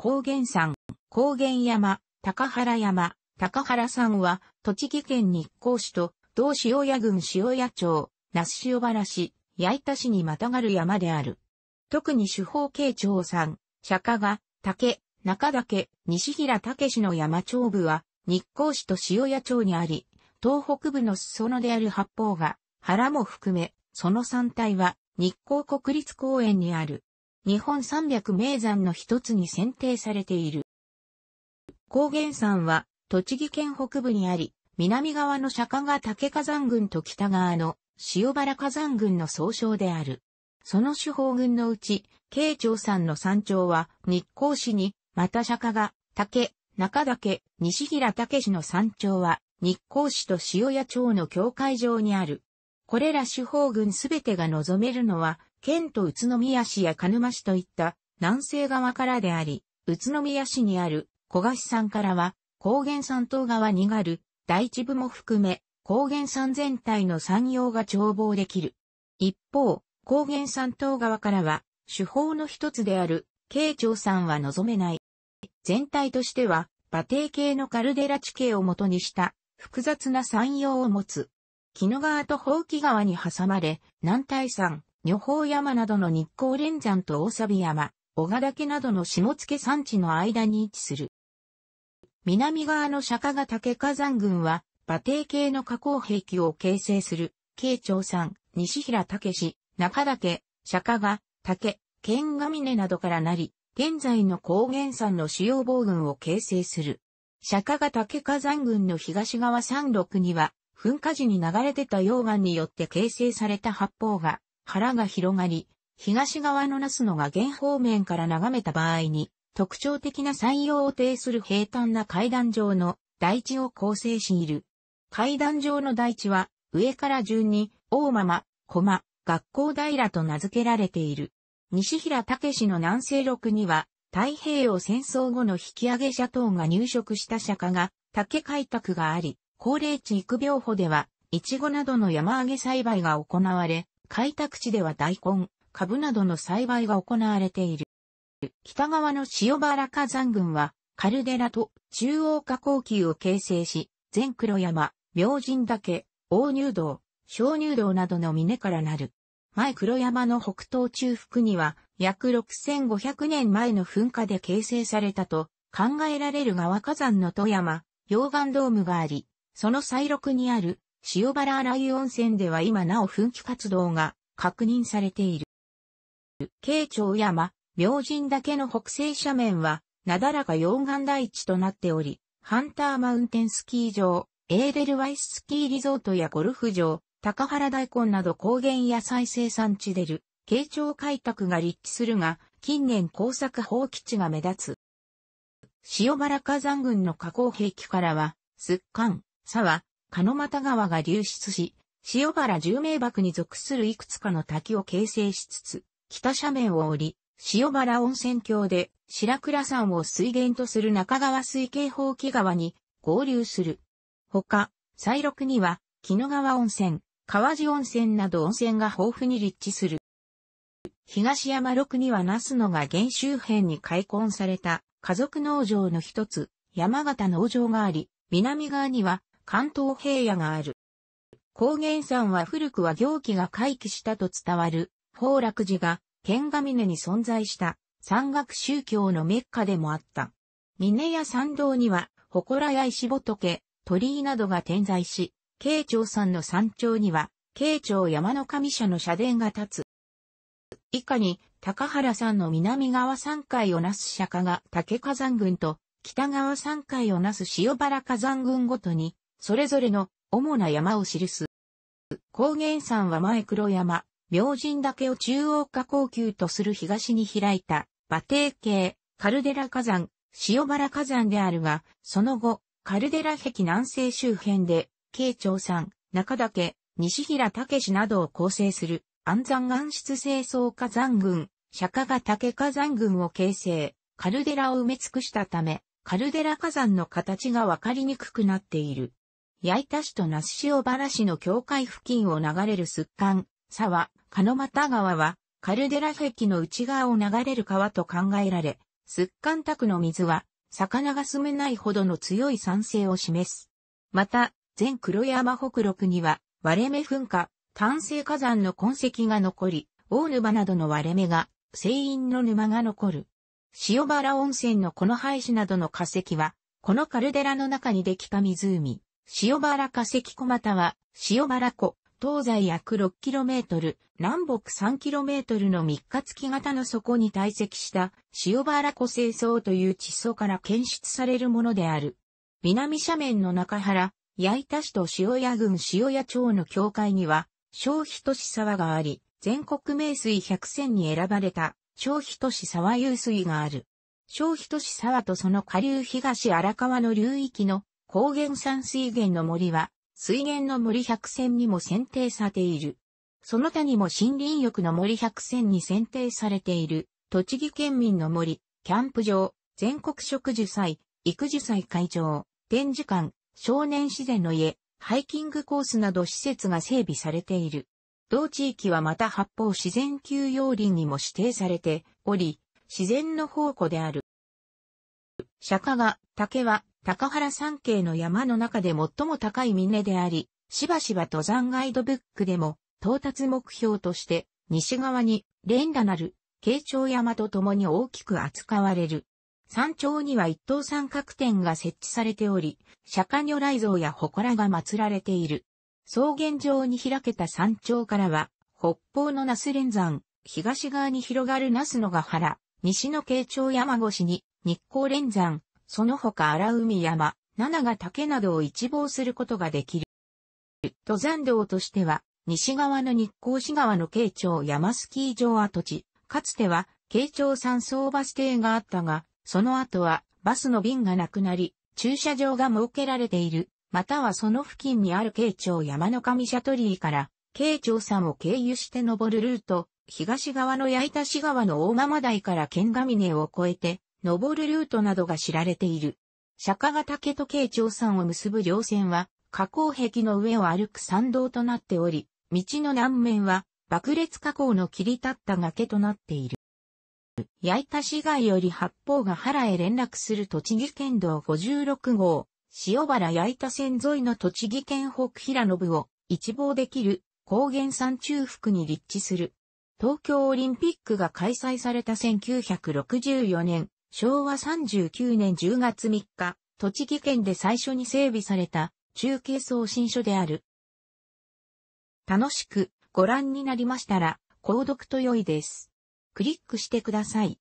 高原山、高原山、高原山、高原山は、栃木県日光市と、同塩屋郡塩屋町、那須塩原市、八板市にまたがる山である。特に主法慶長山、釈迦が、竹、中岳、西平武市の山頂部は、日光市と塩屋町にあり、東北部の裾野である八方が、原も含め、その山体は、日光国立公園にある。日本三百名山の一つに選定されている。高原山は栃木県北部にあり、南側の釈迦が竹火山群と北側の塩原火山群の総称である。その主砲群のうち、慶長山の山頂は日光市に、また釈迦が竹、中岳、西平武市の山頂は日光市と塩谷町の境界上にある。これら主法群すべてが望めるのは県と宇都宮市や鹿沼市といった南西側からであり、宇都宮市にある小菓子山からは、高原山東側にがる大地部も含め、高原山全体の山陽が眺望できる。一方、高原山東側からは、手法の一つである、慶長山は望めない。全体としては、馬蹄系のカルデラ地形をもとにした、複雑な山陽を持つ。木野川と宝木川に挟まれ、南大山、女宝山などの日光連山と大錆山、小賀岳などの下付山地の間に位置する。南側の釈迦ヶ岳火山群は、馬蹄形の加工兵器を形成する、慶長山、西平武中岳、釈迦が、竹、剣ヶ峰などからなり、現在の高原山の主要防群を形成する。釈迦ヶ岳火山群の東側山麓には、噴火時に流れ出た溶岩によって形成された八方が原が広がり、東側のナスのが原方面から眺めた場合に、特徴的な採用を呈する平坦な階段状の台地を構成している。階段状の台地は、上から順に、大間駒、学校平と名付けられている。西平武の南西録には、太平洋戦争後の引き上げ者等が入植した釈迦が、竹開拓があり、高齢地育病補では、イチゴなどの山揚げ栽培が行われ、開拓地では大根、株などの栽培が行われている。北側の塩原火山群は、カルデラと中央下降級を形成し、全黒山、明神岳、大入道、小入道などの峰からなる。前黒山の北東中腹には、約6500年前の噴火で形成されたと考えられる川火山の富山、溶岩ドームがあり、その再録にある塩原新井温泉では今なお噴気活動が確認されている。慶長山、明神岳の北西斜面は、なだらか溶岩台地となっており、ハンターマウンテンスキー場、エーデルワイススキーリゾートやゴルフ場、高原大根など高原野菜生産地でる、慶長開拓が立地するが、近年工作放棄地が目立つ。塩原火山群の火口壁からは、すっかん、沢、鹿又川が流出し、塩原十名瀑に属するいくつかの滝を形成しつつ、北斜面を降り、塩原温泉郷で白倉山を水源とする中川水系放棄川に合流する。ほか、西麓には、木野川温泉、川地温泉など温泉が豊富に立地する。東山麓には那須野が原周辺に開墾された家族農場の一つ、山形農場があり、南側には関東平野がある。高原山は古くは行基が回帰したと伝わる、宝楽寺が、剣ヶ峰に存在した、山岳宗教のメッカでもあった。峰や山道には、祠や石仏、鳥居などが点在し、慶長山の山頂には、慶長山の神社の社殿が立つ。以下に、高原山の南側山海をなす釈迦が竹火山群と、北側山海をなす塩原火山群ごとに、それぞれの主な山を記す。高原山は前黒山、明神岳を中央下高級とする東に開いた、馬蹄系、カルデラ火山、塩原火山であるが、その後、カルデラ壁南西周辺で、慶長山、中岳、西平武などを構成する、安山岩質清掃火山群、釈迦ヶ岳火山群を形成、カルデラを埋め尽くしたため、カルデラ火山の形がわかりにくくなっている。八板市と那須塩原市の境界付近を流れるすっかん、沢、鹿又川は、カルデラ壁の内側を流れる川と考えられ、すっかん宅の水は、魚が住めないほどの強い酸性を示す。また、全黒山北陸には、割れ目噴火、炭性火山の痕跡が残り、大沼などの割れ目が、生因の沼が残る。塩原温泉のこの廃止などの化石は、このカルデラの中にできた湖。塩原化石小股は、塩原湖、東西約 6km、南北 3km の三日月型の底に堆積した塩原湖清掃という地層から検出されるものである。南斜面の中原、矢板市と塩屋郡塩屋町の境界には、小都市沢があり、全国名水百選に選ばれた小都市沢湧水がある。小都市沢とその下流東荒川の流域の高原山水源の森は、水源の森百選にも選定されている。その他にも森林浴の森百選に選定されている、栃木県民の森、キャンプ場、全国植樹祭、育樹祭会場、展示館、少年自然の家、ハイキングコースなど施設が整備されている。同地域はまた八方自然休養林にも指定されており、自然の宝庫である。釈迦が、竹は、高原山系の山の中で最も高い峰であり、しばしば登山ガイドブックでも、到達目標として、西側に連打なる、慶長山と共に大きく扱われる。山頂には一等三角点が設置されており、釈迦如来像や祠が祀られている。草原上に開けた山頂からは、北方の那須連山、東側に広がる那須野ヶ原、西の慶長山越しに日光連山、その他荒海山、七ヶ岳などを一望することができる。登山道としては、西側の日光市側の慶長山スキー場跡地、かつては慶長山荘バス停があったが、その後はバスの便がなくなり、駐車場が設けられている、またはその付近にある慶長山の上シャトリーから、慶長山を経由して登るルート、東側の八板市川の大間台から剣ヶ峰を越えて、登るルートなどが知られている。釈迦ヶ岳と慶長山を結ぶ稜線は、河口壁の上を歩く山道となっており、道の南面は爆裂河口の切り立った崖となっている。八田市街より八方ヶ原へ連絡する栃木県道56号、塩原八田線沿いの栃木県北平野部を一望できる高原山中腹に立地する。東京オリンピックが開催された1964年、昭和39年10月3日、栃木県で最初に整備された中継送信所である。楽しくご覧になりましたら、購読と良いです。クリックしてください。